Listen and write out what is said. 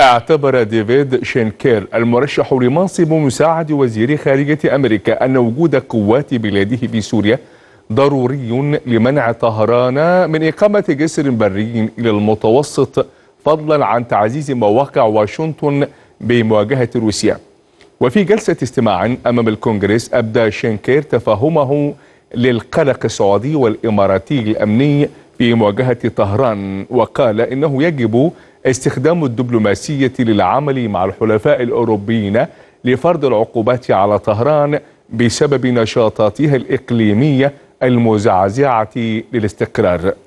اعتبر ديفيد شينكير المرشح لمنصب مساعد وزير خارجية أمريكا أن وجود قوات بلاده في سوريا ضروري لمنع طهران من إقامة جسر بري إلى المتوسط فضلا عن تعزيز مواقع واشنطن بمواجهة روسيا وفي جلسة استماع أمام الكونغرس أبدى شينكير تفهمه للقلق السعودي والإماراتي الأمني في مواجهة طهران وقال إنه يجب استخدام الدبلوماسية للعمل مع الحلفاء الأوروبيين لفرض العقوبات على طهران بسبب نشاطاتها الإقليمية المزعزعة للاستقرار